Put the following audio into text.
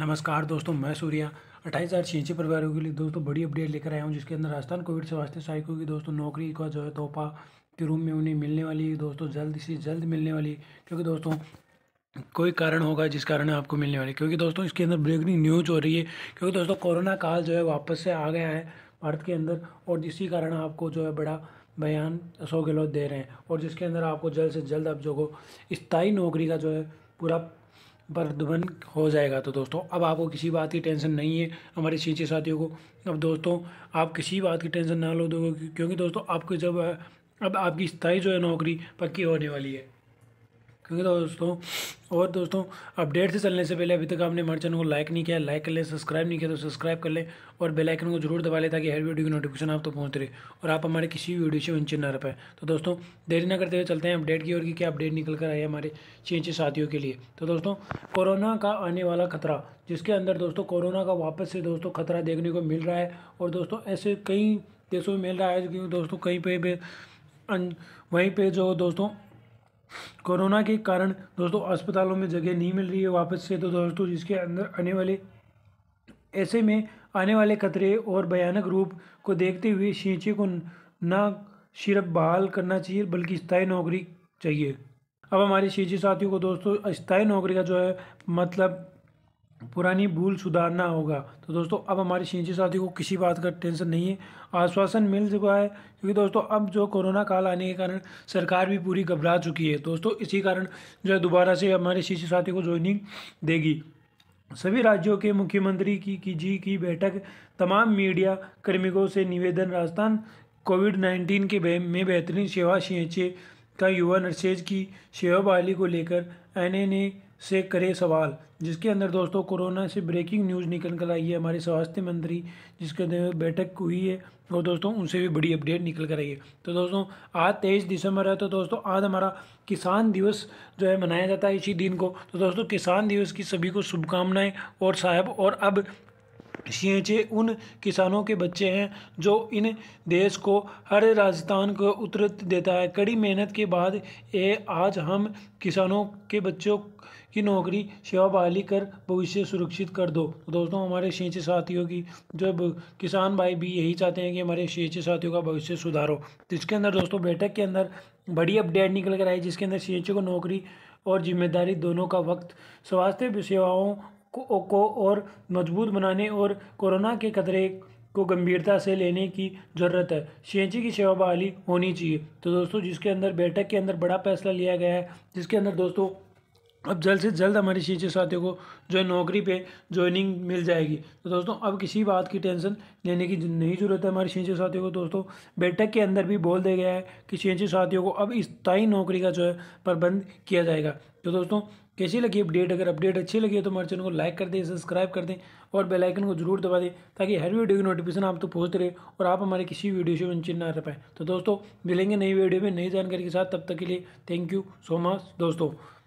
नमस्कार दोस्तों मैं सूर्या अट्ठाईस हज़ार छियासी परिवारों के लिए दोस्तों बड़ी अपडेट लेकर आया हूँ जिसके अंदर राजस्थान कोविड स्वास्थ्य सहायकों की दोस्तों नौकरी का जो है तोहफा के रूम में उन्हें मिलने वाली दोस्तों जल्द से जल्द मिलने वाली क्योंकि दोस्तों कोई कारण होगा जिस कारण आपको मिलने वाली क्योंकि दोस्तों इसके अंदर ब्रेकिंग न्यूज हो रही है क्योंकि दोस्तों कोरोना काल जो है वापस से आ गया है भारत के अंदर और इसी कारण आपको जो है बड़ा बयान अशोक गहलोत दे रहे हैं और जिसके अंदर आपको जल्द से जल्द अब जो स्थायी नौकरी का जो है पूरा बर्दबन हो जाएगा तो दोस्तों अब आपको किसी बात की टेंशन नहीं है हमारे सींचे साथियों को अब दोस्तों आप किसी बात की टेंशन ना लो क्योंकि दोस्तों आपको जब अब आपकी स्थाई जो है नौकरी पक्की होने वाली है क्योंकि तो दोस्तों और दोस्तों अपडेट से चलने से पहले अभी तक आपने हमारे चैनल को लाइक नहीं किया लाइक कर लें सब्सक्राइब नहीं किया तो सब्सक्राइब कर लें और बेल आइकन को जरूर दबा लें ताकि हर वीडियो की नोटिफिकेशन आप तक तो पहुंच रहे और आप हमारे किसी भी वीडियो से वंचित ना रह पाए तो दोस्तों देरी ना करते हुए चलते हैं अपडेट की ओर कि क्या अपडेट निकल कर आए हमारे छः साथियों के लिए तो दोस्तों कोरोना का आने वाला खतरा जिसके अंदर दोस्तों कोरोना का वापस से दोस्तों खतरा देखने को मिल रहा है और दोस्तों ऐसे कई देशों में मिल रहा है क्योंकि दोस्तों कहीं पर वहीं पर जो दोस्तों कोरोना के कारण दोस्तों अस्पतालों में जगह नहीं मिल रही है वापस से तो दोस्तों जिसके अंदर आने वाले ऐसे में आने वाले खतरे और भयानक रूप को देखते हुए शींचे को ना सिर्फ बहाल करना चाहिए बल्कि स्थायी नौकरी चाहिए अब हमारे शींचे साथियों को दोस्तों स्थायी नौकरी का जो है मतलब पुरानी भूल सुधारना होगा तो दोस्तों अब हमारे सिंची साथी को किसी बात का टेंशन नहीं है आश्वासन मिल चुका है क्योंकि दोस्तों अब जो कोरोना काल आने के कारण सरकार भी पूरी घबरा चुकी है दोस्तों इसी कारण जो है दोबारा से हमारे सिंची साथी को ज्वाइनिंग देगी सभी राज्यों के मुख्यमंत्री की, की जी की बैठक तमाम मीडिया कर्मियों से निवेदन राजस्थान कोविड नाइन्टीन के में बेहतरीन सेवा सिंचे का युवा नर्सेज की सेवा बहाली को लेकर ए से करे सवाल जिसके अंदर दोस्तों कोरोना से ब्रेकिंग न्यूज़ निकल कर आई है हमारे स्वास्थ्य मंत्री जिसके अंदर बैठक हुई है और दोस्तों उनसे भी बड़ी अपडेट निकल कर आई है तो दोस्तों आज तेईस दिसंबर है तो दोस्तों आज हमारा किसान दिवस जो है मनाया जाता है इसी दिन को तो दोस्तों किसान दिवस की सभी को शुभकामनाएँ और साहब और अब ये उन किसानों के बच्चे हैं जो इन देश को हर राजस्थान को उतरत देता है कड़ी मेहनत के बाद ये आज हम किसानों के बच्चों की नौकरी सेवा बहाली कर भविष्य सुरक्षित कर दो दोस्तों हमारे सिंचे साथियों की जब किसान भाई भी यही चाहते हैं कि हमारे सिंचे साथियों का भविष्य सुधारो जिसके अंदर दोस्तों बैठक के अंदर बड़ी अपडेट निकल कर आई जिसके अंदर सिंचे को नौकरी और जिम्मेदारी दोनों का वक्त स्वास्थ्य सेवाओं को, को और मजबूत बनाने और कोरोना के खतरे को गंभीरता से लेने की ज़रूरत है सी की सेवा बहाली होनी चाहिए तो दोस्तों जिसके अंदर बैठक के अंदर बड़ा फैसला लिया गया है जिसके अंदर दोस्तों अब जल्द से जल्द हमारे शिक्षक साथियों को जो है नौकरी पे ज्वाइनिंग मिल जाएगी तो दोस्तों अब किसी बात की टेंशन लेने की नहीं जरूरत है हमारे शिक्षक साथियों को दोस्तों बैठक के अंदर भी बोल दिया गया है कि शिक्षक साथियों को अब स्थायी नौकरी का जो है प्रबंध किया जाएगा तो दोस्तों कैसी लगी अपडेट अगर अपडेट अच्छी लगी है तो हमारे चैनल को लाइक कर दें सब्सक्राइब कर दें और बेल आइकन को जरूर दबा दें ताकि हर वीडियो की नोटिफिकेशन आप तो पहुंचते रहे और आप हमारे किसी वीडियो से वंचित ना रह पाए तो दोस्तों मिलेंगे नई वीडियो में नई जानकारी के साथ तब तक के लिए थैंक यू सो मच दोस्तों